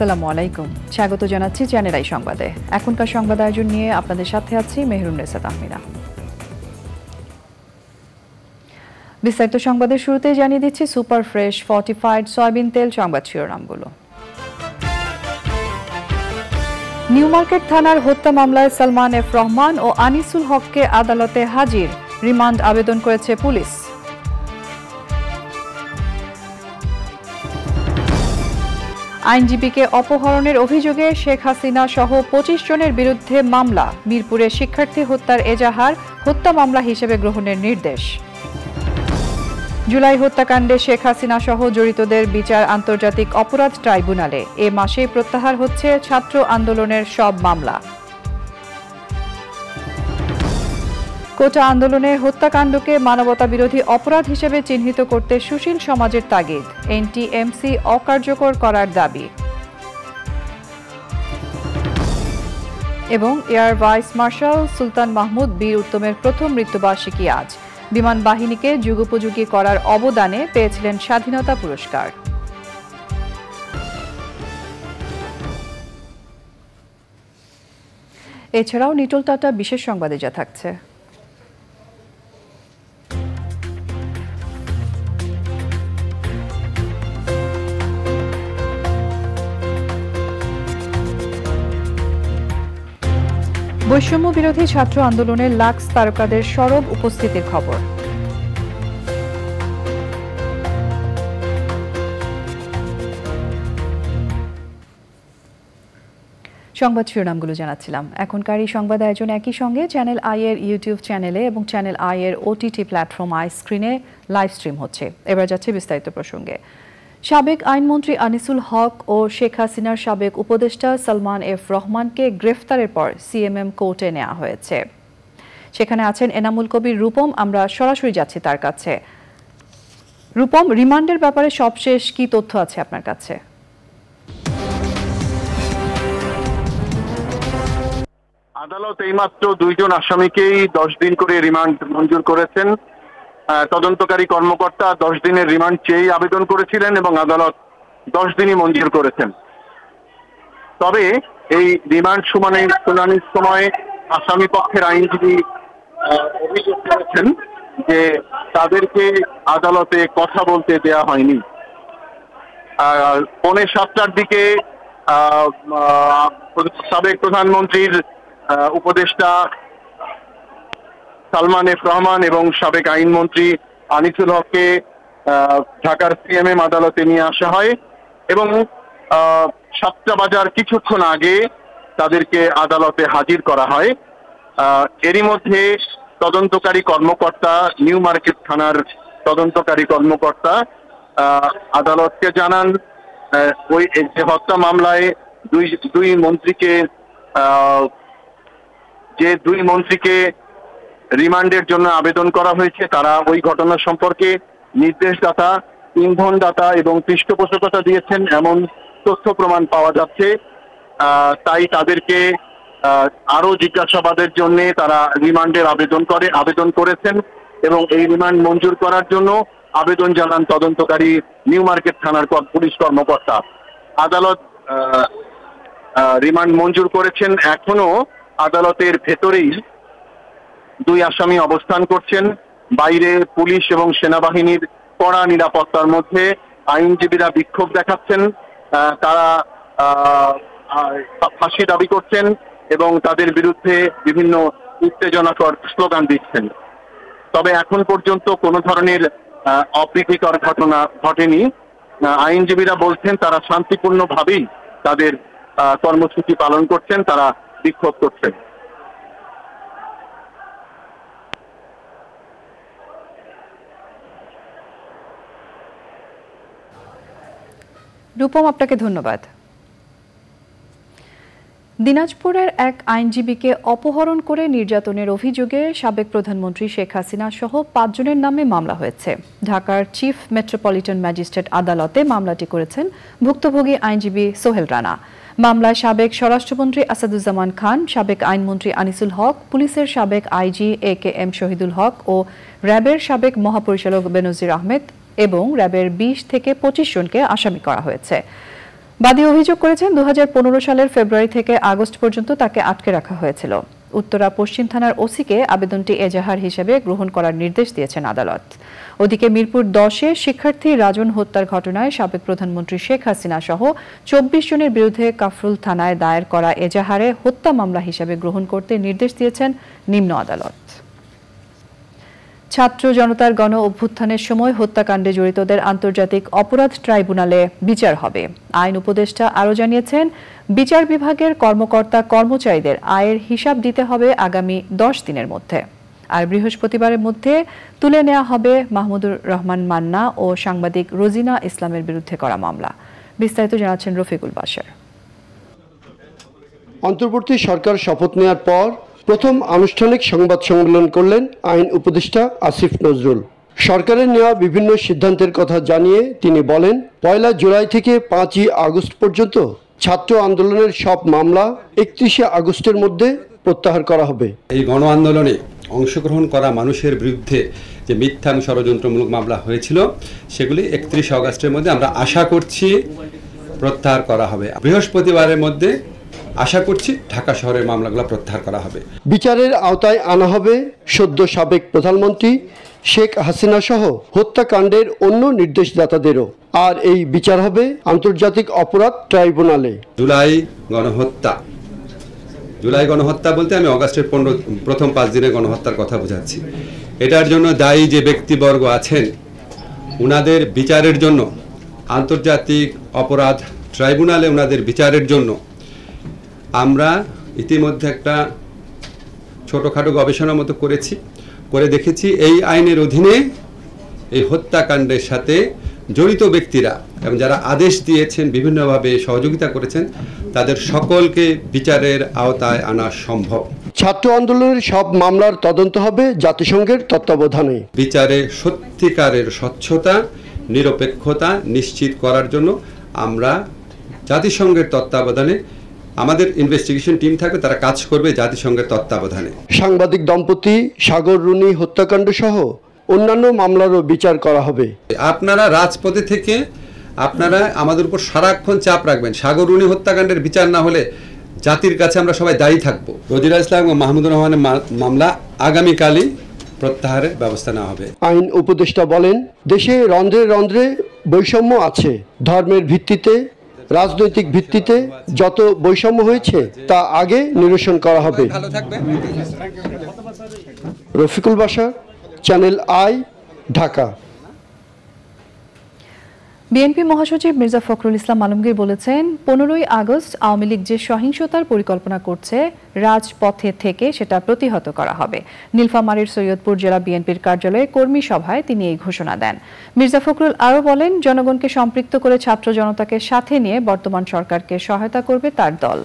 আসসালামু আলাইকুম স্বাগত জানাচ্ছি চ্যানেলাই সংবাদে এখনকার সংবাদ আয়োজন নিয়ে আপনাদের সাথে আছি মেহরুন মেহরুন্নেসা তাহমিনা বিস্তারিত সংবাদের শুরুতে জানিয়ে দিচ্ছি সুপার ফ্রেশ ফর্টিফাইড সয়াবিন তেল সংবাদ শিরোনামগুলো নিউ মার্কেট থানার হত্যা মামলায় সালমান এফ রহমান ও আনিসুল হককে আদালতে হাজির রিমান্ড আবেদন করেছে পুলিশ আইনজীবীকে অপহরণের অভিযোগে শেখ হাসিনা সহ পঁচিশ জনের বিরুদ্ধে মামলা মিরপুরে শিক্ষার্থী হত্যার এজাহার হত্যা মামলা হিসেবে গ্রহণের নির্দেশ জুলাই হত্যাকাণ্ডে শেখ হাসিনা সহ জড়িতদের বিচার আন্তর্জাতিক অপরাধ ট্রাইব্যুনালে এ মাসেই প্রত্যাহার হচ্ছে ছাত্র আন্দোলনের সব মামলা কোটা আন্দোলনে হত্যাকাণ্ডকে মানবতা বিরোধী অপরাধ হিসেবে চিহ্নিত করতে সুশীল সমাজের তাগিদ এনটিএমসি অকার্যকর করার দাবি এবং air vice marshal Sultan Mahmud বীর উত্তমের প্রথম মৃত্যুবার্ষিকী আজ বিমান বাহিনীকে যুগোপযোগী করার অবদানে পেয়েছিলেন স্বাধীনতা পুরস্কার এছাড়াও নিটল টাটা বিশেষ সংবাদে যা থাকছে বৈষম্য বিরোধী ছাত্র আন্দোলনে লাক্স তারকাদের সরব উপস্থিতির খবর সংবাদ শিরোনামগুলো জানাচ্ছিলাম এখনকার এই সংবাদ আয়োজন একই সঙ্গে চ্যানেল আই এর ইউটিউব চ্যানেলে এবং চ্যানেল আই এর ওটিটি প্ল্যাটফর্ম আই স্ক্রিনে লাইভ স্ট্রিম হচ্ছে এবার যাচ্ছে বিস্তারিত প্রসঙ্গে সাবেক আইনমন্ত্রী আনিসুল হক ও শেখ হাসিনার সাবেক উপদেষ্টা সালমান এফ রহমানকে গ্রেফতারের পর সিএমএম কোর্টে নেওয়া হয়েছে সেখানে আছেন এনামুল কবির রূপম আমরা সরাসরি যাচ্ছি তার কাছে রূপম রিমান্ডের ব্যাপারে সবশেষ কি তথ্য আছে আপনার কাছে আদালত এইমাত্র দুইজন আসামিকেই দশ দিন করে রিমান্ড মঞ্জুর করেছেন তদন্তকারী কর্মকর্তা দশ দিনের রিমান্ড চেয়ে আবেদন করেছিলেন এবং আদালত দশ দিনই মঞ্জুর করেছেন তবে এই রিমান্ড শুনানি শুনানির সময় আসামি পক্ষের আইনজীবী অভিযোগ করেছেন যে তাদেরকে আদালতে কথা বলতে দেয়া হয়নি পৌনে সাতটার দিকে সাবেক প্রধানমন্ত্রীর উপদেষ্টা সালমান এফ রহমান এবং সাবেক আইনমন্ত্রী আনিসুল হককে ঢাকার সিএমএম আদালতে নিয়ে আসা হয় এবং সাতটা বাজার কিছুক্ষণ আগে তাদেরকে আদালতে হাজির করা হয় এরই মধ্যে তদন্তকারী কর্মকর্তা নিউ মার্কেট থানার তদন্তকারী কর্মকর্তা আদালতকে জানান ওই যে হত্যা মামলায় দুই দুই মন্ত্রীকে যে দুই মন্ত্রীকে রিমান্ডের জন্য আবেদন করা হয়েছে তারা ওই ঘটনা সম্পর্কে নির্দেশদাতা ইন্ধনদাতা এবং পৃষ্ঠপোষকতা দিয়েছেন এমন তথ্য প্রমাণ পাওয়া যাচ্ছে তাই তাদেরকে আরও জিজ্ঞাসাবাদের জন্য তারা রিমান্ডের আবেদন করে আবেদন করেছেন এবং এই রিমান্ড মঞ্জুর করার জন্য আবেদন জানান তদন্তকারী নিউ মার্কেট থানার পুলিশ কর্মকর্তা আদালত রিমান্ড মঞ্জুর করেছেন এখনো আদালতের ভেতরেই দুই আসামি অবস্থান করছেন বাইরে পুলিশ এবং সেনাবাহিনীর কড়া নিরাপত্তার মধ্যে আইনজীবীরা বিক্ষোভ দেখাচ্ছেন তারা ফাঁসি দাবি করছেন এবং তাদের বিরুদ্ধে বিভিন্ন উত্তেজনাকর স্লোগান দিচ্ছেন তবে এখন পর্যন্ত কোনো ধরনের অপ্রীতিকর ঘটনা ঘটেনি আইনজীবীরা বলছেন তারা শান্তিপূর্ণভাবেই তাদের কর্মসূচি পালন করছেন তারা বিক্ষোভ করছেন রূপম আপনাকে ধন্যবাদ দিনাজপুরের এক আইনজীবীকে অপহরণ করে নির্যাতনের অভিযোগে সাবেক প্রধানমন্ত্রী শেখ হাসিনা সহ পাঁচজনের নামে মামলা হয়েছে ঢাকার চিফ মেট্রোপলিটন ম্যাজিস্ট্রেট আদালতে মামলাটি করেছেন ভুক্তভোগী আইনজীবী সোহেল রানা মামলায় সাবেক স্বরাষ্ট্রমন্ত্রী আসাদুজ্জামান খান সাবেক আইনমন্ত্রী আনিসুল হক পুলিশের সাবেক IG A K M Shahidul Haque ও র্যাবের সাবেক মহাপরিচালক বেনজির আহমেদ এবং র্যাবের বিশ থেকে পঁচিশ জনকে আসামি করা হয়েছে বাদী অভিযোগ করেছেন দু সালের ফেব্রুয়ারি থেকে আগস্ট পর্যন্ত তাকে আটকে রাখা হয়েছিল উত্তরা পশ্চিম থানার ওসিকে আবেদনটি এজাহার হিসেবে গ্রহণ করার নির্দেশ দিয়েছেন আদালত ওদিকে মিরপুর দশে শিক্ষার্থী রাজন হত্যার ঘটনায় সাবেক প্রধানমন্ত্রী শেখ হাসিনা সহ চব্বিশ জনের বিরুদ্ধে কাফরুল থানায় দায়ের করা এজাহারে হত্যা মামলা হিসেবে গ্রহণ করতে নির্দেশ দিয়েছেন নিম্ন আদালত ছাত্র জনতার গণ অভ্যুত্থানের সময় হত্যাকাণ্ডে জড়িতদের আন্তর্জাতিক অপরাধ ট্রাইব্যুনালে বিচার হবে আইন উপদেষ্টা আরও জানিয়েছেন বিচার বিভাগের কর্মকর্তা কর্মচারীদের আয়ের হিসাব দিতে হবে আগামী দশ দিনের মধ্যে আর বৃহস্পতিবারের মধ্যে তুলে নেওয়া হবে মাহমুদুর রহমান মান্না ও সাংবাদিক রোজিনা ইসলামের বিরুদ্ধে করা মামলা বিস্তারিত জানাচ্ছেন রফিকুল বাসার অন্তর্বর্তী সরকার শপথ নেওয়ার পর প্রথম আনুষ্ঠানিক সংবাদ সম্মেলন করলেন আইন উপদেষ্টা আসিফ নজরুল সরকারের নেওয়া বিভিন্ন সিদ্ধান্তের কথা জানিয়ে তিনি বলেন পয়লা জুলাই থেকে পাঁচই আগস্ট পর্যন্ত ছাত্র আন্দোলনের সব মামলা একত্রিশে আগস্টের মধ্যে প্রত্যাহার করা হবে এই গণ আন্দোলনে অংশগ্রহণ করা মানুষের বিরুদ্ধে যে মিথ্যা ষড়যন্ত্রমূলক মামলা হয়েছিল সেগুলি একত্রিশে আগস্টের মধ্যে আমরা আশা করছি প্রত্যাহার করা হবে বৃহস্পতিবারের মধ্যে আশা করছি ঢাকা শহরের মামলাগুলো প্রত্যাহার করা হবে বিচারের আওতায় আনা হবে সদ্য সাবেক প্রধানমন্ত্রী শেখ হাসিনা সহ হত্যাকাণ্ডের অন্য নির্দেশদাতাদেরও আর এই বিচার হবে আন্তর্জাতিক অপরাধ ট্রাইব্যুনালে জুলাই গণহত্যা জুলাই গণহত্যা বলতে আমি অগাস্টের পনেরো প্রথম পাঁচ দিনে গণহত্যার কথা বোঝাচ্ছি এটার জন্য দায়ী যে ব্যক্তিবর্গ আছেন ওনাদের বিচারের জন্য আন্তর্জাতিক অপরাধ ট্রাইব্যুনালে ওনাদের বিচারের জন্য আমরা ইতিমধ্যে একটা ছোটোখাটো গবেষণার মতো করেছি করে দেখেছি এই আইনের অধীনে এই হত্যাকাণ্ডের সাথে জড়িত ব্যক্তিরা এবং যারা আদেশ দিয়েছেন বিভিন্নভাবে সহযোগিতা করেছেন তাদের সকলকে বিচারের আওতায় আনা সম্ভব ছাত্র আন্দোলনের সব মামলার তদন্ত হবে জাতিসংঘের তত্ত্বাবধানে বিচারে সত্যিকারের স্বচ্ছতা নিরপেক্ষতা নিশ্চিত করার জন্য আমরা জাতিসংঘের তত্ত্বাবধানে আমাদের ইনভেস্টিগেশন টিম থাকবে তারা কাজ করবে জাতিসংঘের তত্ত্বাবধানে সাংবাদিক দম্পতি সাগর রুনি হত্যাকাণ্ড সহ অন্যান্য মামলারও বিচার করা হবে আপনারা রাজপথে থেকে আপনারা আমাদের উপর সারাক্ষণ চাপ রাখবেন সাগর রুনি হত্যাকাণ্ডের বিচার না হলে জাতির কাছে আমরা সবাই দায়ী থাকবো রজিরা ইসলাম ও মাহমুদুর রহমানের মামলা আগামীকালই প্রত্যাহারের ব্যবস্থা নেওয়া হবে আইন উপদেষ্টা বলেন দেশে রন্ধ্রে রন্ধ্রে বৈষম্য আছে ধর্মের ভিত্তিতে রাজনৈতিক ভিত্তিতে যত বৈষম্য হয়েছে তা আগে নিরসন করা হবে রফিকুল বাসা চ্যানেল আই ঢাকা বিএনপি মহাসচিব মির্জা ফখরুল ইসলাম আলমগীর বলেছেন পনেরোই আগস্ট আওয়ামী লীগ যে সহিংসতার পরিকল্পনা করছে রাজপথে থেকে সেটা প্রতিহত করা হবে নীলফামারীর সৈয়দপুর জেলা বিএনপির কার্যালয়ে কর্মী সভায় তিনি এই ঘোষণা দেন মির্জা ফখরুল আরও বলেন জনগণকে সম্পৃক্ত করে ছাত্র জনতাকে সাথে নিয়ে বর্তমান সরকারকে সহায়তা করবে তার দল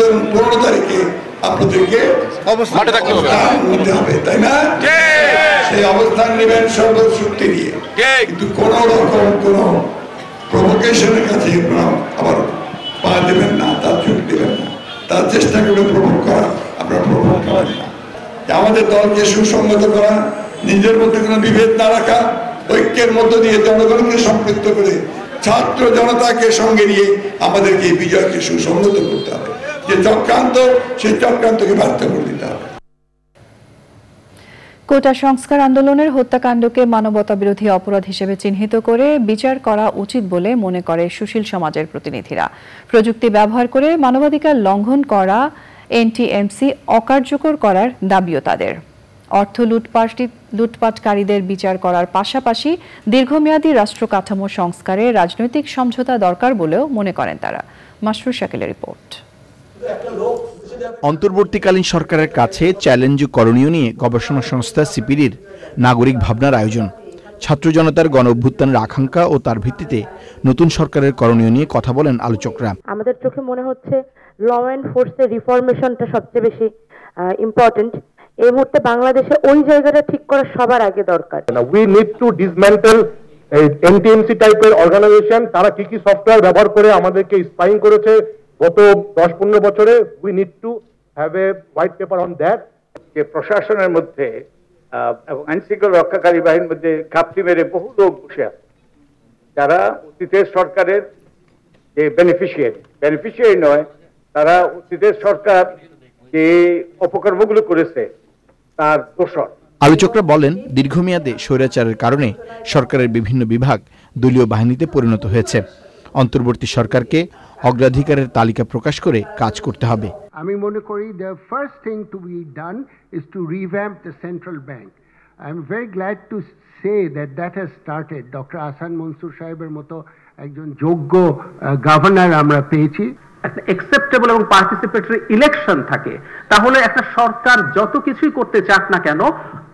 ধরুন পনেরো তারিখে আপনাদেরকে তাই না সেই অবস্থান নেবেন কিন্তু কোন রকম কোন প্রভোকেশনের কাছে আবার পা দেবেন না তার চোখ দেবেন না তার চেষ্টা করবে প্রভোগ করা আপনারা প্রভোগ না আমাদের দলকে সুসংগত করা নিজের মধ্যে কোনো বিভেদ না রাখা ঐক্যের মধ্য দিয়ে জনগণকে সম্পৃক্ত করে ছাত্র জনতাকে সঙ্গে নিয়ে আমাদেরকে বিজয়কে সুসংগত করতে হবে যে চক্রান্ত সেই চক্রান্তকে বাধ্য করে দিতে হবে কোটা সংস্কার আন্দোলনের হত্যাকাণ্ডকে মানবতা বিরোধী অপরাধ হিসেবে চিহ্নিত করে বিচার করা উচিত বলে মনে করে সুশীল সমাজের প্রতিনিধিরা প্রযুক্তি ব্যবহার করে মানবাধিকার লঙ্ঘন করা এনটিএমসি অকার্যকর করার দাবিও তাদের অর্থ লুটপাট লুটপাটকারীদের বিচার করার পাশাপাশি দীর্ঘমেয়াদী রাষ্ট্র কাঠামো সংস্কারে রাজনৈতিক সমঝোতা দরকার বলেও মনে করেন তারা মাসরুর শাকিলের রিপোর্ট অন্তর্বর্তীকালীন সরকারের কাছে চ্যালেঞ্জ করণীয় নিয়ে গবেষণা সংস্থা সিপিডির নাগরিক ভাবনার আয়োজন ছাত্র জনতার গণ অভ্যুত্থানের আকাঙ্ক্ষা ও তার ভিত্তিতে নতুন সরকারের করণীয় নিয়ে কথা বলেন আলোচকরা আমাদের চোখে মনে হচ্ছে ল অ্যান্ড ফোর্সের রিফর্মেশনটা সবচেয়ে বেশি ইম্পর্টেন্ট এই মুহূর্তে বাংলাদেশে ওই জায়গাটা ঠিক করা সবার আগে দরকার we need to dismantle NTMC টাইপের অর্গানাইজেশন তারা কি কি সফটওয়্যার ব্যবহার করে আমাদেরকে স্পাইং করেছে গত দশ পনেরো বছরে we need to have a white paper on that যে প্রশাসনের মধ্যে এবং আইনশৃঙ্খলা রক্ষাকারী বাহিনীর মধ্যে ঘাপটি মেরে বহু লোক বসে আছে যারা অতীতের সরকারের যে বেনিফিশিয়ারি বেনিফিশিয়ারি নয় তারা অতীতের সরকার যে অপকর্মগুলো করেছে তার দোষর আলোচকরা বলেন দীর্ঘমেয়াদে স্বৈরাচারের কারণে সরকারের বিভিন্ন বিভাগ দলীয় বাহিনীতে পরিণত হয়েছে অন্তর্বর্তী সরকারকে অগ্রাধিকারের তালিকা প্রকাশ করে কাজ করতে হবে আমি মনে করি the first thing to be done is to revamp the central bank I am very glad to say that that has started doctor Ahsan Mansur সাহেবের মতো একজন যোগ্য গভর্নর আমরা পেয়েছি একটা অ্যাকসেপ্টেবল এবং পার্টিসিপেটরি ইলেকশন থাকে তাহলে একটা সরকার যত কিছুই করতে চাক না কেন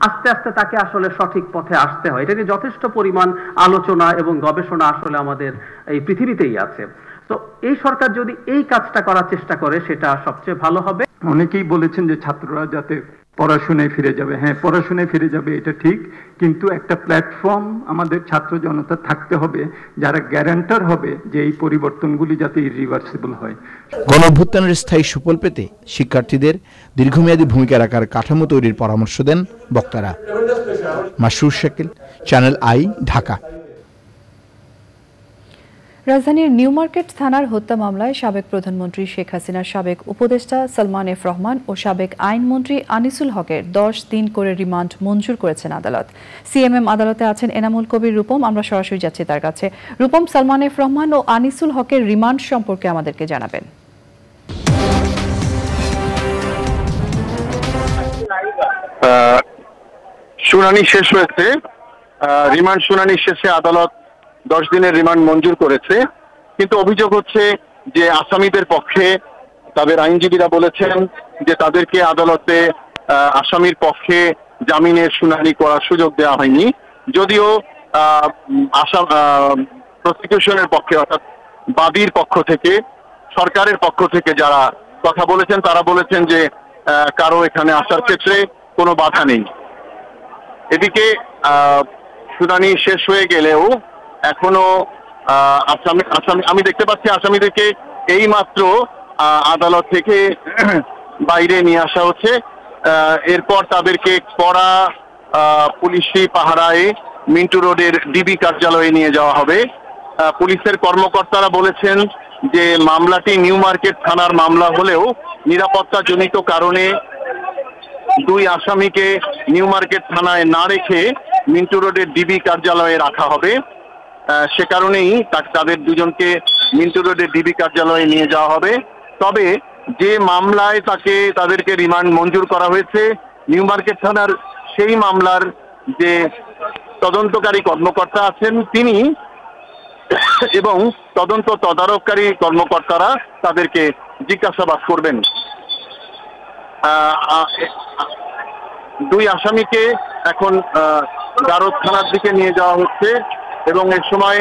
আস্তে আস্তে তাকে আসলে সঠিক পথে আসতে হয় এটা নিয়ে যথেষ্ট পরিমাণ আলোচনা এবং গবেষণা আসলে আমাদের এই পৃথিবীতেই আছে তো এই সরকার যদি এই কাজটা করার চেষ্টা করে সেটা সবচেয়ে ভালো হবে অনেকেই বলেছেন যে ছাত্ররা যাতে পড়াশুনায় ফিরে যাবে হ্যাঁ পড়াশুনায় ফিরে যাবে এটা ঠিক কিন্তু একটা প্ল্যাটফর্ম আমাদের ছাত্র জনতা থাকতে হবে যারা গ্যারান্টার হবে যে এই পরিবর্তনগুলি যাতে ইরিভার্সিবল হয় গণভ্যুত্থানের স্থায়ী সুফল পেতে শিক্ষার্থীদের দীর্ঘমেয়াদী ভূমিকা রাখার কাঠামো তৈরির পরামর্শ দেন বক্তারা মাসুর শাকিল চ্যানেল আই ঢাকা রাজধানীর নিউ মার্কেট থানার হত্যা মামলায় সাবেক প্রধানমন্ত্রী শেখ হাসিনার সাবেক উপদেষ্টা সালমান এফ রহমান ও সাবেক আইনমন্ত্রী আনিসুল হকের দশ দিন করে রিমান্ড মঞ্জুর করেছেন আদালত সিএমএম আদালতে আছেন এনামুল কবির রূপম আমরা সরাসরি যাচ্ছি তার কাছে রূপম সালমান এফ রহমান ও আনিসুল হকের রিমান্ড সম্পর্কে আমাদেরকে জানাবেন শুনানি শেষ হয়েছে রিমান্ড শুনানি শেষে আদালত দশ দিনের রিমান্ড মঞ্জুর করেছে কিন্তু অভিযোগ হচ্ছে যে আসামিদের পক্ষে তাদের আইনজীবীরা বলেছেন যে তাদেরকে আদালতে আসামির পক্ষে জামিনের শুনানি করার সুযোগ দেওয়া হয়নি যদিও আসাম প্রসিকিউশনের পক্ষে অর্থাৎ বাদীর পক্ষ থেকে সরকারের পক্ষ থেকে যারা কথা বলেছেন তারা বলেছেন যে কারো এখানে আসার ক্ষেত্রে কোনো বাধা নেই এদিকে শুনানি শেষ হয়ে গেলেও এখনো আসামি আসামি আমি দেখতে পাচ্ছি আসামিদেরকে এই মাত্র আদালত থেকে বাইরে নিয়ে আসা হচ্ছে এরপর তাদেরকে কড়া পুলিশি পাহারায় মিন্টু রোডের ডিবি কার্যালয়ে নিয়ে যাওয়া হবে পুলিশের কর্মকর্তারা বলেছেন যে মামলাটি নিউ মার্কেট থানার মামলা হলেও নিরাপত্তাজনিত কারণে দুই আসামিকে নিউ মার্কেট থানায় না রেখে মিন্টু রোডের ডিবি কার্যালয়ে রাখা হবে সে কারণেই তাদের দুজনকে মিন্টু রোডের ডিবি কার্যালয়ে নিয়ে যাওয়া হবে তবে যে মামলায় তাকে তাদেরকে রিমান্ড মঞ্জুর করা হয়েছে নিউ মার্কেট থানার সেই মামলার যে তদন্তকারী কর্মকর্তা আছেন তিনি এবং তদন্ত তদারককারী কর্মকর্তারা তাদেরকে জিজ্ঞাসাবাদ করবেন দুই আসামিকে এখন দারদ থানার দিকে নিয়ে যাওয়া হচ্ছে এবং এ সময়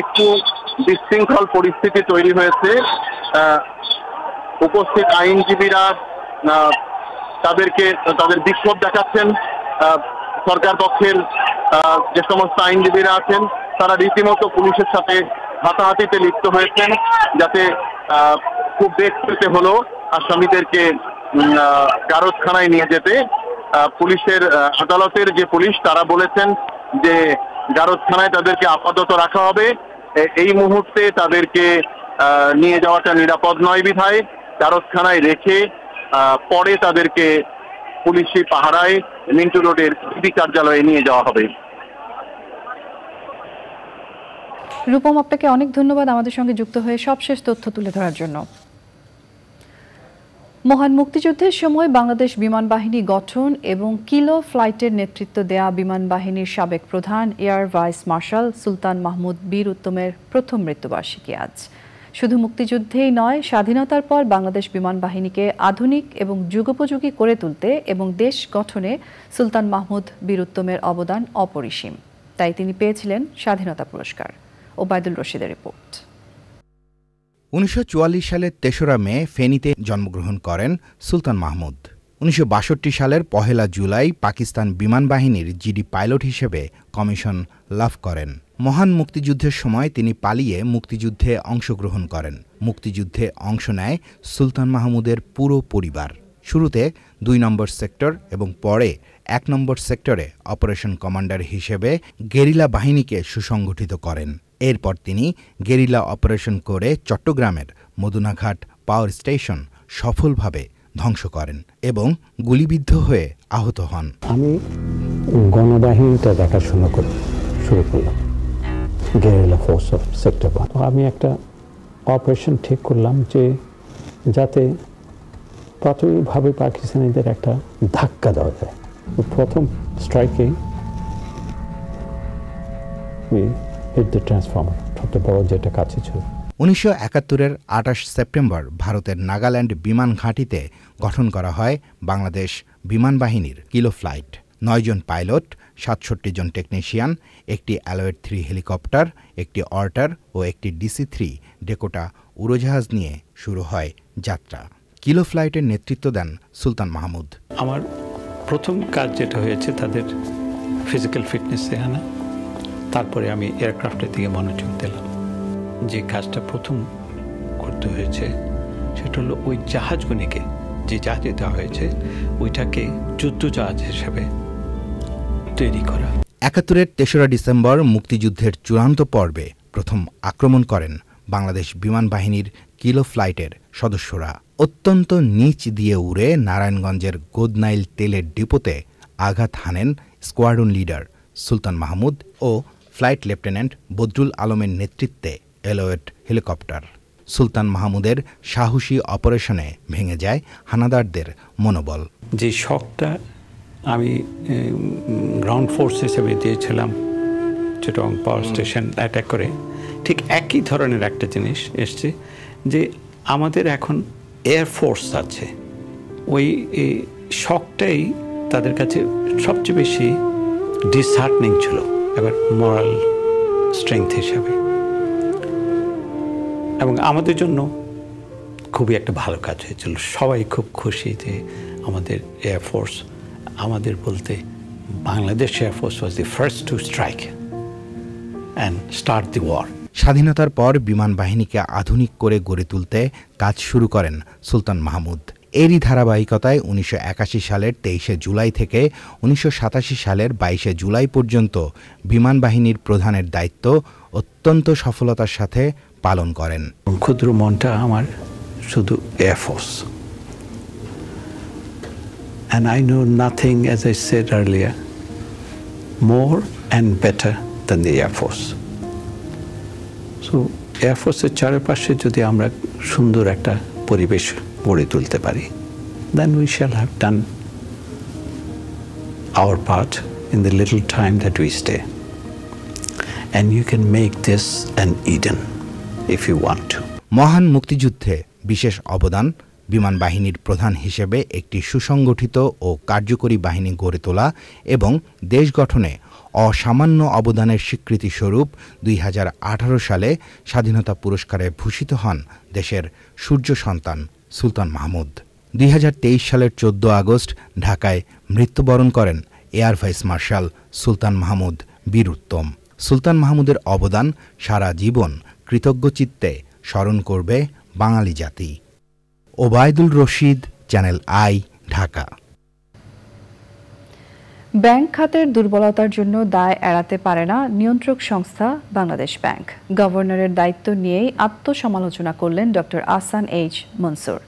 একটু বিশৃঙ্খল পরিস্থিতি তৈরি হয়েছে উপস্থিত আইনজীবীরা তাদেরকে তাদের বিক্ষোভ দেখাচ্ছেন সরকার পক্ষের যে সমস্ত আইনজীবীরা আছেন তারা রীতিমতো পুলিশের সাথে হাতাহাতিতে লিপ্ত হয়েছেন যাতে খুব বেগ পেতে হলো আসামিদেরকে গারদখানায় নিয়ে যেতে পুলিশের আদালতের যে পুলিশ তারা বলেছেন যে গারদ থানায় তাদেরকে আপাতত রাখা হবে এই মুহূর্তে তাদেরকে নিয়ে যাওয়াটা নিরাপদ নয় বিধায় গারদ থানায় রেখে পরে তাদেরকে পুলিশি পাহারায় মিন্টু রোডের সিবি কার্যালয়ে নিয়ে যাওয়া হবে রূপম আপনাকে অনেক ধন্যবাদ আমাদের সঙ্গে যুক্ত হয়ে সবশেষ তথ্য তুলে ধরার জন্য মহান মুক্তিযুদ্ধের সময় বাংলাদেশ বিমান বাহিনী গঠন এবং কিলো ফ্লাইটের নেতৃত্ব দেয়া বিমান বাহিনীর সাবেক প্রধান air vice marshal Sultan Mahmud বীর উত্তমের প্রথম মৃত্যুবার্ষিকী আজ শুধু মুক্তিযুদ্ধেই নয় স্বাধীনতার পর বাংলাদেশ বিমান বাহিনীকে আধুনিক এবং যুগোপযোগী করে তুলতে এবং দেশ গঠনে সুলতান মাহমুদ বীর উত্তমের অবদান অপরিসীম তাই তিনি পেয়েছিলেন স্বাধীনতা পুরস্কার ওবায়দুল রশিদের রিপোর্ট উনিশশো সালের তেসরা মে ফেনীতে জন্মগ্রহণ করেন সুলতান মাহমুদ উনিশশো সালের পহেলা জুলাই পাকিস্তান বিমান বাহিনীর জিডি পাইলট হিসেবে কমিশন লাভ করেন মহান মুক্তিযুদ্ধের সময় তিনি পালিয়ে মুক্তিযুদ্ধে অংশগ্রহণ করেন মুক্তিযুদ্ধে অংশ নেয় সুলতান মাহমুদের পুরো পরিবার শুরুতে দুই নম্বর সেক্টর এবং পরে এক নম্বর সেক্টরে অপারেশন কমান্ডার হিসেবে গেরিলা বাহিনীকে সুসংগঠিত করেন এরপর তিনি গেরিলা অপারেশন করে চট্টগ্রামের মদুনাঘাট পাওয়ার স্টেশন সফলভাবে ধ্বংস করেন এবং গুলিবিদ্ধ হয়ে আহত হন আমি গণবাহিনীটা দেখাশোনা করি শুরু করলাম গেরিলা ফোর্স অফ সেক্টর আমি একটা অপারেশন ঠিক করলাম যে যাতে প্রাথমিকভাবে পাকিস্তানিদের একটা ধাক্কা দেওয়া যায় প্রথম স্ট্রাইকে হিট ট্রান্সফর্মার সবচেয়ে বড় যেটা কাছে ছিল উনিশশো একাত্তরের আঠাশ সেপ্টেম্বর ভারতের নাগাল্যান্ড বিমান ঘাঁটিতে গঠন করা হয় বাংলাদেশ বিমান বাহিনীর কিলো ফ্লাইট নয়জন পাইলট সাতষট্টি জন টেকনিশিয়ান একটি অ্যালোয়েড থ্রি হেলিকপ্টার একটি অর্টার ও একটি ডিসি থ্রি ডেকোটা উড়োজাহাজ নিয়ে শুরু হয় যাত্রা কিলো ফ্লাইটের নেতৃত্ব দেন সুলতান মাহমুদ আমার প্রথম কাজ যেটা হয়েছে তাদের ফিজিক্যাল ফিটনেস আনা তারপরে আমি এয়ারক্রাফটের দিকে মনোযোগ দিলাম যে কাজটা প্রথম করতে হয়েছে সেটা হলো ওই জাহাজগুলিকে যে জাহাজে দেওয়া হয়েছে ওইটাকে যুদ্ধ জাহাজ হিসেবে তৈরি করা একাত্তরের তেসরা ডিসেম্বর মুক্তিযুদ্ধের চূড়ান্ত পর্বে প্রথম আক্রমণ করেন বাংলাদেশ বিমান বাহিনীর কিলো ফ্লাইটের সদস্যরা অত্যন্ত নিচ দিয়ে উড়ে নারায়ণগঞ্জের গোদনাইল তেলের ডিপোতে আঘাত হানেন স্কোয়াডন লিডার সুলতান মাহমুদ ও ফ্লাইট লেফটেন্যান্ট বদরুল আলমের নেতৃত্বে এলোয়েট হেলিকপ্টার সুলতান মাহমুদের সাহসী অপারেশনে ভেঙে যায় হানাদারদের মনোবল যে শখটা আমি গ্রাউন্ড ফোর্স হিসেবে দিয়েছিলাম চিটং পাওয়ার স্টেশন অ্যাটাক করে ঠিক একই ধরনের একটা জিনিস এসছে যে আমাদের এখন এয়ার ফোর্স আছে ওই শখটাই তাদের কাছে সবচেয়ে বেশি ডিসহার্টনিং ছিল এবার মরাল স্ট্রেংথ হিসাবে এবং আমাদের জন্য খুবই একটা ভালো কাজ হয়েছিল সবাই খুব খুশি যে আমাদের এয়ারফোর্স আমাদের বলতে Bangladesh air force was the first to strike and start the war স্বাধীনতার পর বিমান বাহিনীকে আধুনিক করে গড়ে তুলতে কাজ শুরু করেন সুলতান মাহমুদ এরই ধারাবাহিকতায় উনিশশো সালের তেইশে জুলাই থেকে উনিশশো সালের বাইশে জুলাই পর্যন্ত বিমান বাহিনীর প্রধানের দায়িত্ব অত্যন্ত সফলতার সাথে পালন করেন ক্ষুদ্র মনটা আমার শুধু air force and I know nothing as I said earlier more and better than the Air so So, চারপাশে যদি আমরা সুন্দর একটা পরিবেশ গড়ে তুলতে পারি then we shall have done our part in the little time that we stay and you can make this an Eden if you want মহান মুক্তিযুদ্ধে বিশেষ অবদান বিমান বাহিনীর প্রধান হিসেবে একটি সুসংগঠিত ও কার্যকরী বাহিনী গড়ে তোলা এবং দেশ গঠনে অসামান্য অবদানের স্বীকৃতিস্বরূপ দুই হাজার সালে স্বাধীনতা পুরস্কারে ভূষিত হন দেশের সূর্য সন্তান সুলতান মাহমুদ দুই সালের চোদ্দ আগস্ট ঢাকায় মৃত্যুবরণ করেন air vice marshal Sultan Mahmud বীর উত্তম সুলতান মাহমুদের অবদান সারা জীবন কৃতজ্ঞচিত্তে স্মরণ করবে বাঙালি জাতি Obaidul Rashid channel I Dhaka bank খাতের দুর্বলতার জন্য দায় এড়াতে পারে না নিয়ন্ত্রক সংস্থা বাংলাদেশ ব্যাংক গভর্নরের দায়িত্ব নিয়েই আত্মসমালোচনা করলেন ডক্টর আসান এইচ মনসুর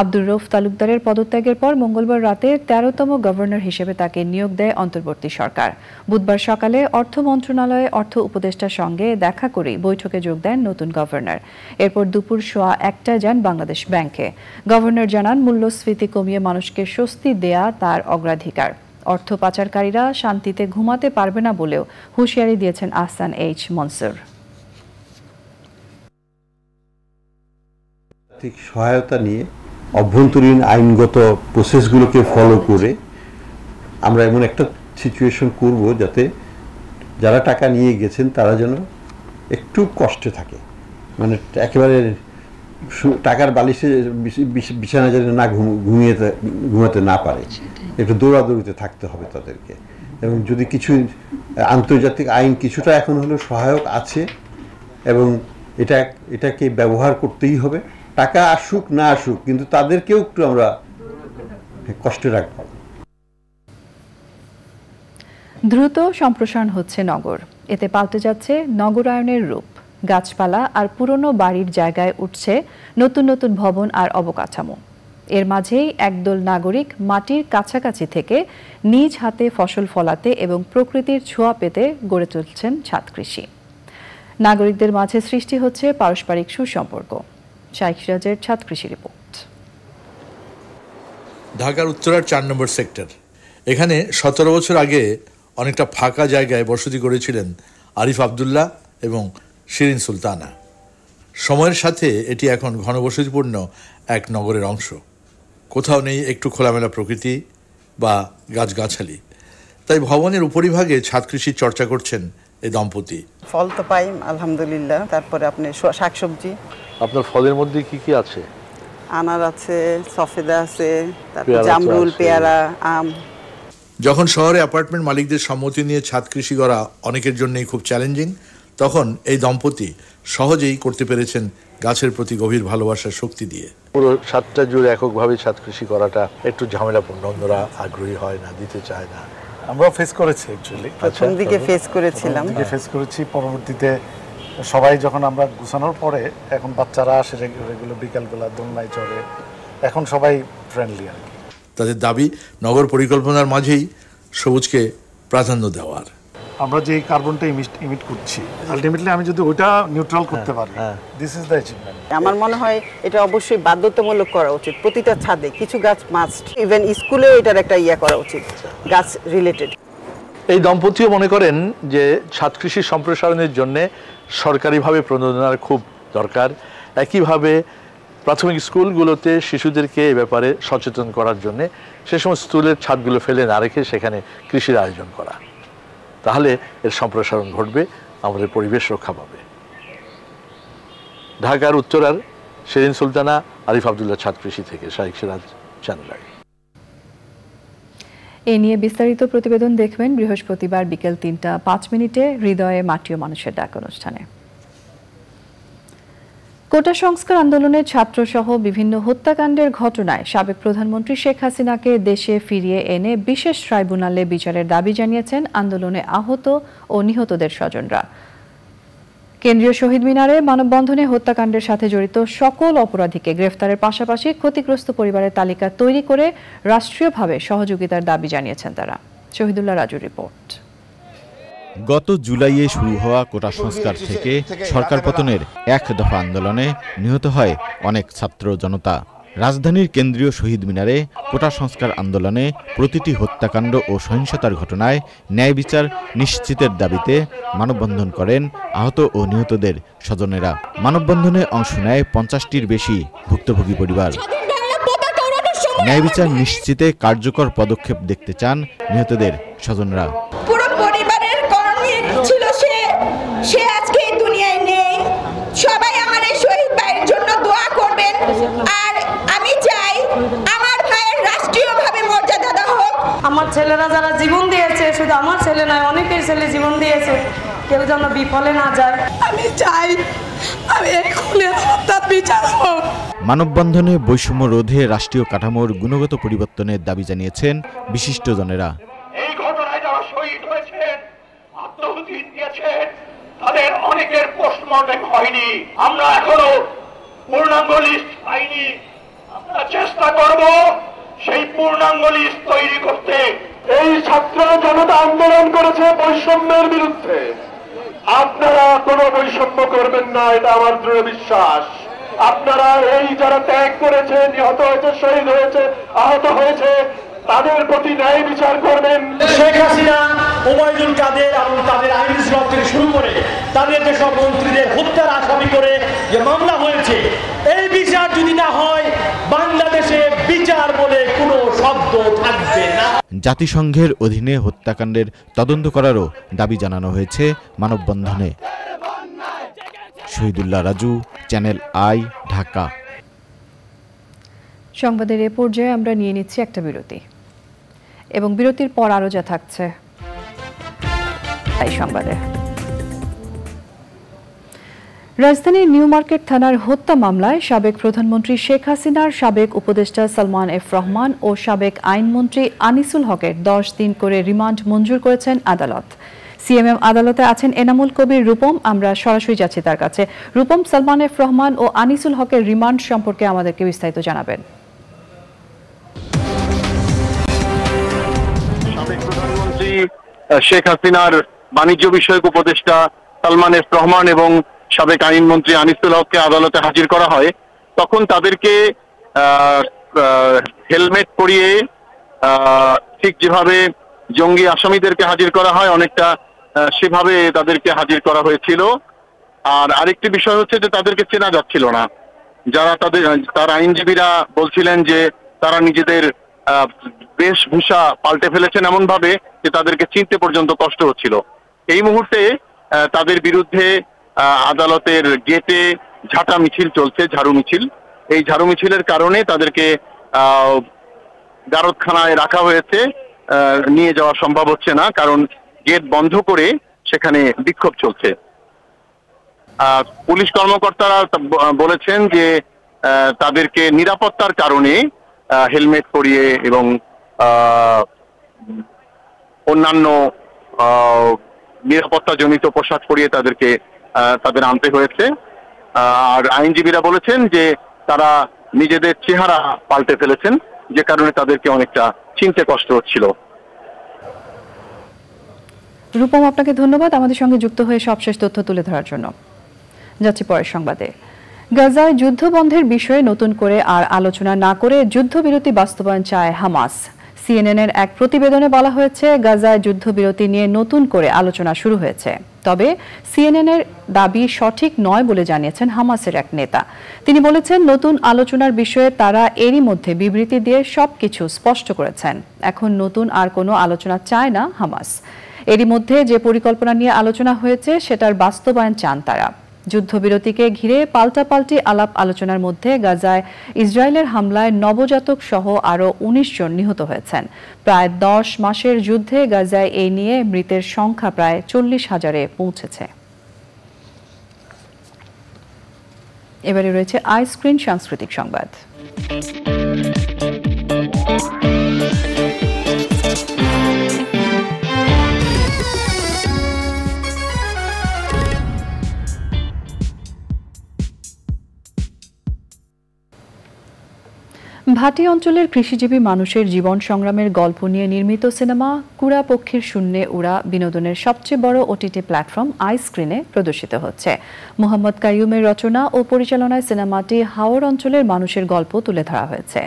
আব্দুর রৌফ তালুকদারের পদত্যাগের পর মঙ্গলবার রাতে তেরোতম গভর্নর হিসেবে তাকে নিয়োগ দেয় অন্তর্বর্তী সরকার বুধবার সকালে অর্থ মন্ত্রণালয়ে অর্থ উপদেষ্টার সঙ্গে দেখা করে বৈঠকে যোগ দেন নতুন গভর্নর এরপর দুপুর সোয়া একটায় যান বাংলাদেশ ব্যাংকে গভর্নর জানান মূল্যস্ফীতি কমিয়ে মানুষকে স্বস্তি দেয়া তার অগ্রাধিকার অর্থ পাচারকারীরা শান্তিতে ঘুমাতে পারবে না বলেও হুঁশিয়ারি দিয়েছেন আহসান এইচ মনসুর আর্থিক সহায়তা নিয়ে অভ্যন্তরীণ আইনগত প্রসেসগুলোকে ফলো করে আমরা এমন একটা সিচুয়েশন করব যাতে যারা টাকা নিয়ে গেছেন তারা যেন একটু কষ্টে থাকে মানে একেবারে টাকার বালিশে বিছানা যেন না ঘুমিয়ে ঘুমাতে না পারে একটু দৌড়াদৌড়িতে থাকতে হবে তাদেরকে এবং যদি কিছু আন্তর্জাতিক আইন কিছুটা এখন হলেও সহায়ক আছে এবং এটা এটাকে ব্যবহার করতেই হবে টাকা আসুক না আসুক কিন্তু তাদেরকেও একটু আমরা কষ্টে রাখব দ্রুত সম্প্রসারণ হচ্ছে নগর এতে পাল্টে যাচ্ছে নগরায়নের রূপ গাছপালা আর পুরনো বাড়ির জায়গায় উঠছে নতুন নতুন ভবন আর অবকাঠামো এর মাঝেই একদল নাগরিক মাটির কাছাকাছি থেকে নিজ হাতে ফসল ফলাতে এবং প্রকৃতির ছোঁয়া পেতে গড়ে তুলছেন ছাদ কৃষি নাগরিকদের মাঝে সৃষ্টি হচ্ছে পারস্পরিক সুসম্পর্ক শাইখ ছাদ কৃষি রিপোর্ট ঢাকার উত্তরার চার নম্বর সেক্টর এখানে সতেরো বছর আগে অনেকটা ফাঁকা জায়গায় বসতি গড়েছিলেন আরিফ আবদুল্লাহ এবং শিরিন সুলতানা সময়ের সাথে এটি এখন ঘনবসতিপূর্ণ এক নগরের অংশ কোথাও নেই একটু খোলামেলা প্রকৃতি বা গাছগাছালি তাই ভবনের উপরিভাগে ছাদ কৃষির চর্চা করছেন এই দম্পতি ফল তো পাই আলহামদুলিল্লাহ তারপরে আপনি শাকসবজি আপনার ফলের মধ্যে কি কি আছে আনার আছে সফেদা আছে জামরুল পেয়ারা আম যখন শহরে অ্যাপার্টমেন্ট মালিকদের সম্মতি নিয়ে ছাদ কৃষি করা অনেকের জন্যই খুব চ্যালেঞ্জিং তখন এই দম্পতি সহজেই করতে পেরেছেন গাছের প্রতি গভীর ভালোবাসার শক্তি দিয়ে পুরো সাতটা জুড়ে এককভাবে ছাদ কৃষি করাটা একটু ঝামেলাপূর্ণ অন্যরা আগ্রহী হয় না দিতে চায় না আমরা ফেস করেছি অ্যাকচুয়ালি আচ্ছা। প্রথম দিকে ফেস করেছিলাম যে ফেস করেছি পরবর্তীতে সবাই যখন আমরা গুছানোর পরে এখন বাচ্চারা আসে রেগুলো বিকালবেলা দোলনায় চড়ে এখন সবাই ফ্রেন্ডলি আর কি তাদের দাবি নগর পরিকল্পনার মাঝেই সবুজকে প্রাধান্য দেওয়ার আমরা যে কার্বনটা ইমিট করছি আলটিমেটলি আমি যদি ওটা নিউট্রাল হ্যাঁ, করতে পারি দিস ইজ দ্য অ্যাচিভমেন্ট আমার মনে হয় এটা অবশ্যই বাধ্যতামূলক করা উচিত প্রতিটা ছাদে কিছু গাছ মাস্ট ইভেন স্কুলে এটার একটা ইয়া করা উচিত আচ্ছা। গাছ রিলেটেড এই দম্পতিও মনে করেন যে ছাদ কৃষি সম্প্রসারণের জন্য সরকারিভাবে প্রণোদনার খুব দরকার একইভাবে প্রাথমিক স্কুলগুলোতে শিশুদেরকে এ ব্যাপারে সচেতন করার জন্যে সে সমস্ত স্কুলের ছাদগুলো ফেলে না রেখে সেখানে কৃষির আয়োজন করা তাহলে এর সম্প্রসারণ ঘটবে আমাদের পরিবেশ রক্ষা পাবে ঢাকার উত্তরার শেরিন সুলতানা আরিফ আবদুল্লাহ কৃষি থেকে শাহিক সিরাজ চ্যানেল এ নিয়ে বিস্তারিত প্রতিবেদন দেখবেন বৃহস্পতিবার বিকেল তিনটা পাঁচ মিনিটে হৃদয়ে মাটি ও মানুষের ডাক অনুষ্ঠানে কোটা সংস্কার আন্দোলনে ছাত্রসহ বিভিন্ন হত্যাকাণ্ডের ঘটনায় সাবেক প্রধানমন্ত্রী শেখ হাসিনাকে দেশে ফিরিয়ে এনে বিশেষ ট্রাইব্যুনালে বিচারের দাবি জানিয়েছেন আন্দোলনে আহত ও নিহতদের স্বজনরা কেন্দ্রীয় শহীদ মিনারে মানববন্ধনে হত্যাকাণ্ডের সাথে জড়িত সকল অপরাধীকে গ্রেফতারের পাশাপাশি ক্ষতিগ্রস্ত পরিবারের তালিকা তৈরি করে রাষ্ট্রীয়ভাবে সহযোগিতার দাবি জানিয়েছেন তারা শহীদুল্লাহ রাজু রিপোর্ট গত জুলাইয়ে শুরু হওয়া কোটা সংস্কার থেকে সরকার পতনের এক দফা আন্দোলনে নিহত হয় অনেক ছাত্র জনতা রাজধানীর কেন্দ্রীয় শহীদ মিনারে কোটা সংস্কার আন্দোলনে প্রতিটি হত্যাকাণ্ড ও সহিংসতার ঘটনায় ন্যায় বিচার নিশ্চিতের দাবিতে মানববন্ধন করেন আহত ও নিহতদের স্বজনেরা মানববন্ধনে অংশ নেয় পঞ্চাশটির বেশি ভুক্তভোগী পরিবার ন্যায় বিচার নিশ্চিতে কার্যকর পদক্ষেপ দেখতে চান নিহতদের স্বজনরা আর আমি চাই আমার ভাইয়ের রাষ্ট্রীয়ভাবে মর্যাদা দেওয়া হোক আমার ছেলেরা যারা জীবন দিয়েছে শুধু আমার ছেলে নয় অনেকের ছেলে জীবন দিয়েছে কেউ যেন বিফলে না যায় আমি চাই আমি মানববন্ধনে বৈষম্য রোধে রাষ্ট্রীয় কাঠামোর গুণগত পরিবর্তনের দাবি জানিয়েছেন বিশিষ্টজনেরা এই ঘটনায় যারা শহীদ তাদের অনেকের পোস্টমর্টম হয়নি আমরা এখনো পূর্ণাঙ্গ লিস্ট পাইনি আমরা চেষ্টা করব সেই পূর্ণাঙ্গ লিস্ট তৈরি করতে এই ছাত্র জনতা আন্দোলন করেছে বৈষম্যের বিরুদ্ধে আপনারা কোনো বৈষম্য করবেন না এটা আমার দৃঢ় বিশ্বাস আপনারা এই যারা ত্যাগ করেছে নিহত হয়েছে শহীদ হয়েছে আহত হয়েছে তাদের প্রতি ন্যায় বিচার করবেন শেখ হাসিনা ওবায়দুল কাদের এবং তাদের আইন ইসলাম শুরু করে তাদের যেসব মন্ত্রীদের হত্যার আসামি করে যে মামলা হয়েছে এই বিচার যদি না হয় বাংলাদেশে বিচার বলে কোনো শব্দ থাকবে না জাতিসংঘের অধীনে হত্যাকাণ্ডের তদন্ত করারও দাবি জানানো হয়েছে মানববন্ধনে শহীদুল্লাহ রাজু চ্যানেল আই ঢাকা সংবাদের এ পর্যায়ে আমরা নিয়ে নিচ্ছি একটা বিরতি এবং বিরতির পর আরও যা থাকছে এই সংবাদে রাজধানীর নিউ মার্কেট থানার হত্যা মামলায় সাবেক প্রধানমন্ত্রী শেখ হাসিনার সাবেক উপদেষ্টা সালমান এফ রহমান ও সাবেক আইনমন্ত্রী আনিসুল হকের দশ দিন করে রিমান্ড মঞ্জুর করেছেন আদালত সিএমএম আদালতে আছেন এনামুল কবির রূপম আমরা সরাসরি যাচ্ছি তার কাছে রূপম সালমান এফ রহমান ও আনিসুল হকের রিমান্ড সম্পর্কে আমাদেরকে বিস্তারিত জানাবেন শেখ হাসিনার বাণিজ্য বিষয়ক উপদেষ্টা সালমান এফ রহমান এবং সাবেক আইনমন্ত্রী আনিসুল হককে আদালতে হাজির করা হয় তখন তাদেরকে হেলমেট পরিয়ে ঠিক যেভাবে জঙ্গি আসামিদেরকে হাজির করা হয় অনেকটা সেভাবে তাদেরকে হাজির করা হয়েছিল আর আরেকটি বিষয় হচ্ছে যে তাদেরকে চেনা যাচ্ছিল না যারা তাদের তার আইনজীবীরা বলছিলেন যে তারা নিজেদের বেশভূষা পাল্টে ফেলেছেন এমন ভাবে যে তাদেরকে চিনতে পর্যন্ত কষ্ট হচ্ছিল এই মুহূর্তে তাদের বিরুদ্ধে আদালতের গেটে ঝাঁটা মিছিল চলছে ঝাড়ু মিছিল এই ঝাড়ু মিছিলের কারণে তাদেরকে গারদখানায় রাখা হয়েছে নিয়ে যাওয়া সম্ভব হচ্ছে না কারণ গেট বন্ধ করে সেখানে বিক্ষোভ চলছে পুলিশ কর্মকর্তারা বলেছেন যে তাদেরকে নিরাপত্তার কারণে হেলমেট পরিয়ে এবং অন্যান্য নিরাপত্তা জনিত পোশাক পরিয়ে তাদেরকে তাদের আনতে হয়েছে আর আইনজীবীরা বলেছেন যে তারা নিজেদের চেহারা পাল্টে ফেলেছেন যে কারণে তাদেরকে অনেকটা চিনতে কষ্ট হচ্ছিল রূপম আপনাকে ধন্যবাদ আমাদের সঙ্গে যুক্ত হয়ে সবশেষ তথ্য তুলে ধরার জন্য যাচ্ছি পরের সংবাদে গাজায় যুদ্ধ বন্ধের বিষয়ে নতুন করে আর আলোচনা না করে যুদ্ধবিরতি বাস্তবায়ন চায় হামাস সিএনএনের এক প্রতিবেদনে বলা হয়েছে গাজায় যুদ্ধবিরতি নিয়ে নতুন করে আলোচনা শুরু হয়েছে তবে সিএনএনের দাবি সঠিক নয় বলে জানিয়েছেন হামাসের এক নেতা তিনি বলেছেন নতুন আলোচনার বিষয়ে তারা এরই মধ্যে বিবৃতি দিয়ে সবকিছু স্পষ্ট করেছেন এখন নতুন আর কোনো আলোচনা চায় না হামাস এরই মধ্যে যে পরিকল্পনা নিয়ে আলোচনা হয়েছে সেটার বাস্তবায়ন চান তারা যুদ্ধবিরতিকে ঘিরে পাল্টাপাল্টি আলাপ আলোচনার মধ্যে গাজায় ইসরায়েলের হামলায় নবজাতক সহ আরও উনিশ জন নিহত হয়েছেন প্রায় দশ মাসের যুদ্ধে গাজায় এই নিয়ে মৃতের সংখ্যা প্রায় চল্লিশ হাজারে পৌঁছেছে এবারে রয়েছে আইসক্রিন সাংস্কৃতিক সংবাদ ভাটি অঞ্চলের কৃষিজীবী মানুষের জীবন সংগ্রামের গল্প নিয়ে নির্মিত সিনেমা কুড়া পক্ষীর শূন্যে উড়া বিনোদনের সবচেয়ে বড় ওটিটি প্ল্যাটফর্ম আইস্ক্রিনে প্রদর্শিত হচ্ছে মোহাম্মদ কাইয়ুমের রচনা ও পরিচালনায় সিনেমাটি হাওড় অঞ্চলের মানুষের গল্প তুলে ধরা হয়েছে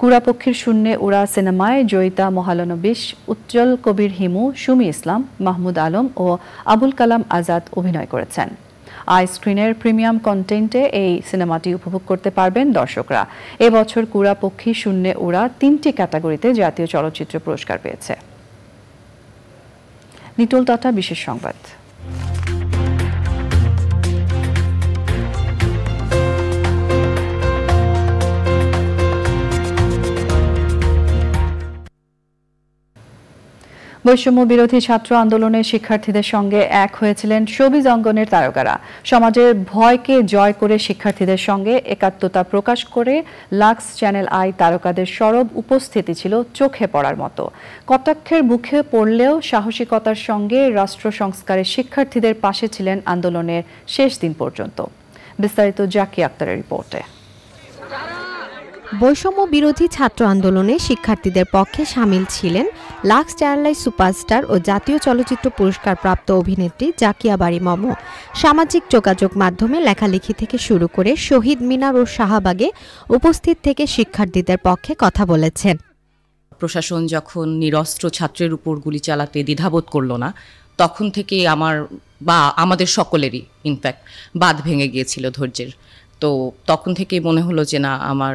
কুড়াপক্ষীর শূন্যে উড়া সিনেমায় জয়িতা মহালনবিশ উজ্জ্বল কবির হিমু সুমি ইসলাম মাহমুদ আলম ও আবুল কালাম আজাদ অভিনয় করেছেন আইস্ক্রিনের প্রিমিয়াম কন্টেন্টে এই সিনেমাটি উপভোগ করতে পারবেন দর্শকরা এবছর কুড়া পক্ষী শূন্যে ওরা তিনটি ক্যাটাগরিতে জাতীয় চলচ্চিত্র পুরস্কার পেয়েছে নিটল টাটা বিশেষ সংবাদ বৈষম্য বিরোধী ছাত্র আন্দোলনের শিক্ষার্থীদের সঙ্গে এক হয়েছিলেন সবিজ অঙ্গনের তারকারা সমাজের ভয়কে জয় করে শিক্ষার্থীদের সঙ্গে একাত্মতা প্রকাশ করে লাক্স চ্যানেল আই তারকাদের সরব উপস্থিতি ছিল চোখে পড়ার মতো কটাক্ষের মুখে পড়লেও সাহসিকতার সঙ্গে রাষ্ট্র সংস্কারের শিক্ষার্থীদের পাশে ছিলেন আন্দোলনের শেষ দিন পর্যন্ত বিস্তারিত জাকি আক্তারের রিপোর্টে বৈষম্য বিরোধী ছাত্র আন্দোলনে শিক্ষার্থীদের পক্ষে সামিল ছিলেন লাক্স চার্লাই সুপারস্টার ও জাতীয় চলচ্চিত্র পুরস্কার প্রাপ্ত অভিনেত্রী জাকিয়া বাড়ি মম সামাজিক যোগাযোগ মাধ্যমে লেখালেখি থেকে শুরু করে শহীদ মিনার ও শাহবাগে উপস্থিত থেকে শিক্ষার্থীদের পক্ষে কথা বলেছেন প্রশাসন যখন নিরস্ত্র ছাত্রের উপর গুলি চালাতে দ্বিধাবোধ করল না তখন থেকে আমার বা আমাদের সকলেরই ইনফ্যাক্ট বাদ ভেঙে গিয়েছিল ধৈর্যের তো তখন থেকে মনে হলো যে না আমার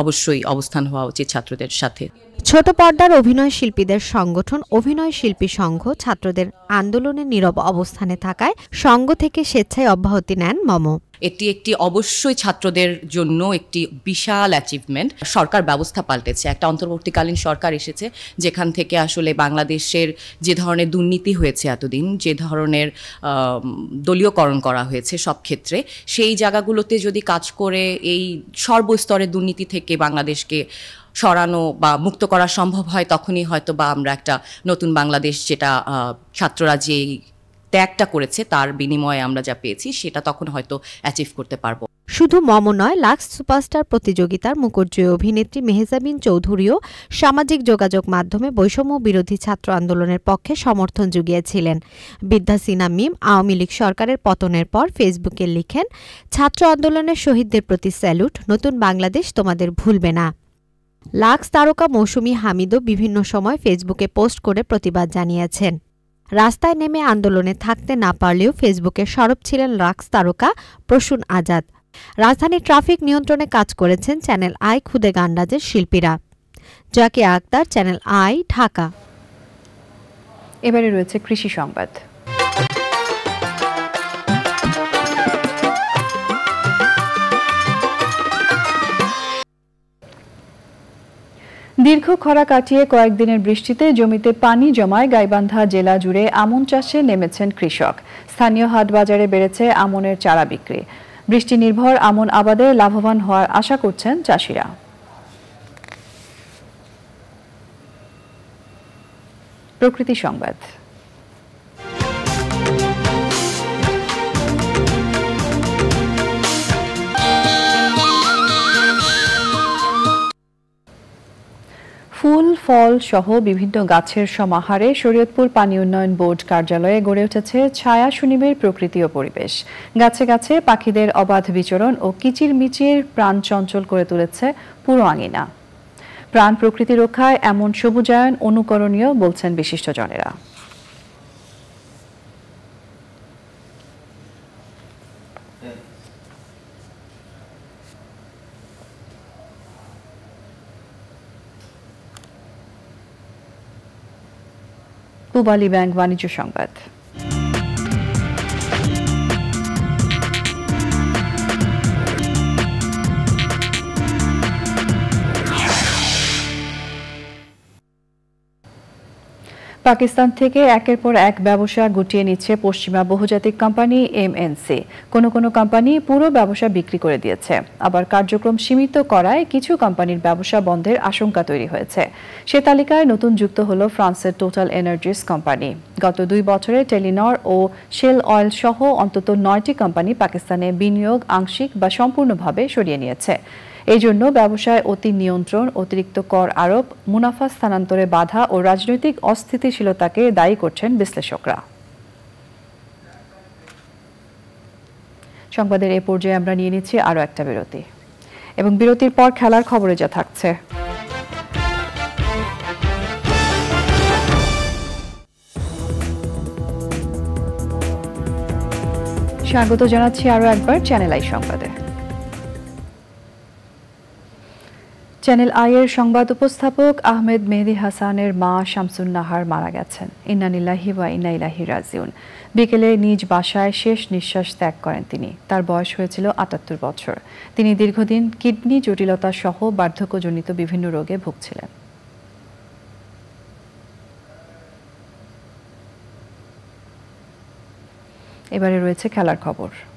অবশ্যই অবস্থান হওয়া উচিত ছাত্রদের সাথে ছোট পর্দার অভিনয় শিল্পীদের সংগঠন অভিনয় শিল্পী সংঘ ছাত্রদের আন্দোলনে নীরব অবস্থানে থাকায় সংঘ থেকে স্বেচ্ছায় অব্যাহতি নেন মম এটি একটি অবশ্যই ছাত্রদের জন্য একটি বিশাল অ্যাচিভমেন্ট সরকার ব্যবস্থা পাল্টেছে একটা অন্তর্বর্তীকালীন সরকার এসেছে যেখান থেকে আসলে বাংলাদেশের যে ধরনের দুর্নীতি হয়েছে এতদিন যে ধরনের দলীয়করণ করা হয়েছে সব ক্ষেত্রে সেই জায়গাগুলোতে যদি কাজ করে এই সর্বস্তরের দুর্নীতি থেকে বাংলাদেশকে সরানো বা মুক্ত করা সম্ভব হয় তখনই হয়তো বা আমরা একটা নতুন বাংলাদেশ যেটা ছাত্ররা যে ত্যাগটা করেছে তার বিনিময়ে আমরা যা পেয়েছি সেটা তখন হয়তো অ্যাচিভ করতে পারবো শুধু মম নয় লাক্স সুপারস্টার প্রতিযোগিতার মুখর্জয় অভিনেত্রী মেহজাবিন চৌধুরীও সামাজিক যোগাযোগ মাধ্যমে বৈষম্য বিরোধী ছাত্র আন্দোলনের পক্ষে সমর্থন জুগিয়েছিলেন বিদ্যা সিনা মিম আওয়ামী লীগ সরকারের পতনের পর ফেসবুকে লিখেন ছাত্র আন্দোলনের শহীদদের প্রতি স্যালুট নতুন বাংলাদেশ তোমাদের ভুলবে না লাক্স তারকা মৌসুমি হামিদও বিভিন্ন সময় ফেসবুকে পোস্ট করে প্রতিবাদ জানিয়েছেন রাস্তায় নেমে আন্দোলনে থাকতে না পারলেও ফেসবুকে সরব ছিলেন লাক্স তারকা প্রসূন আজাদ রাজধানী ট্রাফিক নিয়ন্ত্রণে কাজ করেছেন চ্যানেল আই খুদে গান্ডাজের শিল্পীরা জাকিয়া আক্তার চ্যানেল আই ঢাকা এবারে রয়েছে কৃষি সংবাদ দীর্ঘ খরা কাটিয়ে কয়েকদিনের বৃষ্টিতে জমিতে পানি জমায় গাইবান্ধা জেলা জুড়ে আমন চাষে নেমেছেন কৃষক স্থানীয় হাট বাজারে বেড়েছে আমনের চারা বিক্রি বৃষ্টি নির্ভর আমন আবাদে লাভবান হওয়ার আশা করছেন চাষিরা প্রকৃতি সংবাদ ফুল ফল সহ বিভিন্ন গাছের সমাহারে শরীয়তপুর পানি উন্নয়ন বোর্ড কার্যালয়ে গড়ে উঠেছে ছায়া সুনিমের প্রকৃতি ও পরিবেশ গাছে গাছে পাখিদের অবাধ বিচরণ ও কিচির মিচির প্রাণ চঞ্চল করে তুলেছে পুরো আঙিনা প্রাণ প্রকৃতি রক্ষায় এমন সবুজায়ন অনুকরণীয় বলছেন বিশিষ্টজনেরা পূবালী ব্যাংক বাণিজ্য সংবাদ পাকিস্তান থেকে একের পর এক ব্যবসা গুটিয়ে নিচ্ছে পশ্চিমা বহুজাতিক কোম্পানি এমএনসি কোন কোন কোম্পানি পুরো ব্যবসা বিক্রি করে দিয়েছে আবার কার্যক্রম সীমিত করায় কিছু কোম্পানির ব্যবসা বন্ধের আশঙ্কা তৈরি হয়েছে সে তালিকায় নতুন যুক্ত হলো ফ্রান্সের টোটাল এনার্জিস কোম্পানি গত দুই বছরে টেলিনর ও শেল অয়েল সহ অন্তত নয়টি কোম্পানি পাকিস্তানে বিনিয়োগ আংশিক বা সম্পূর্ণভাবে সরিয়ে নিয়েছে এই জন্য ব্যবসায় অতি নিয়ন্ত্রণ অতিরিক্ত কর আরোপ মুনাফা স্থানান্তরে বাধা ও রাজনৈতিক অস্থিতিশীলতাকে দায়ী করছেন বিশ্লেষকরা সংবাদের এ পর্যায়ে আমরা নিয়ে নিচ্ছি আরও একটা বিরতি এবং বিরতির পর খেলার খবরে যা থাকছে স্বাগত জানাচ্ছি আরও একবার চ্যানেল আই সংবাদে চ্যানেল আইয়ের সংবাদ উপস্থাপক আহমেদ মেহদি হাসানের মা শামসুন নাহার মারা গেছেন ইন্নানিল্লাহি ওয়া ইন্না ইলাহি রাজিউন বিকেলে নিজ বাসায় শেষ নিঃশ্বাস ত্যাগ করেন তিনি তার বয়স হয়েছিল আটাত্তর বছর তিনি দীর্ঘদিন কিডনি জটিলতা সহ বার্ধক্যজনিত বিভিন্ন রোগে ভুগছিলেন এবারে রয়েছে খেলার খবর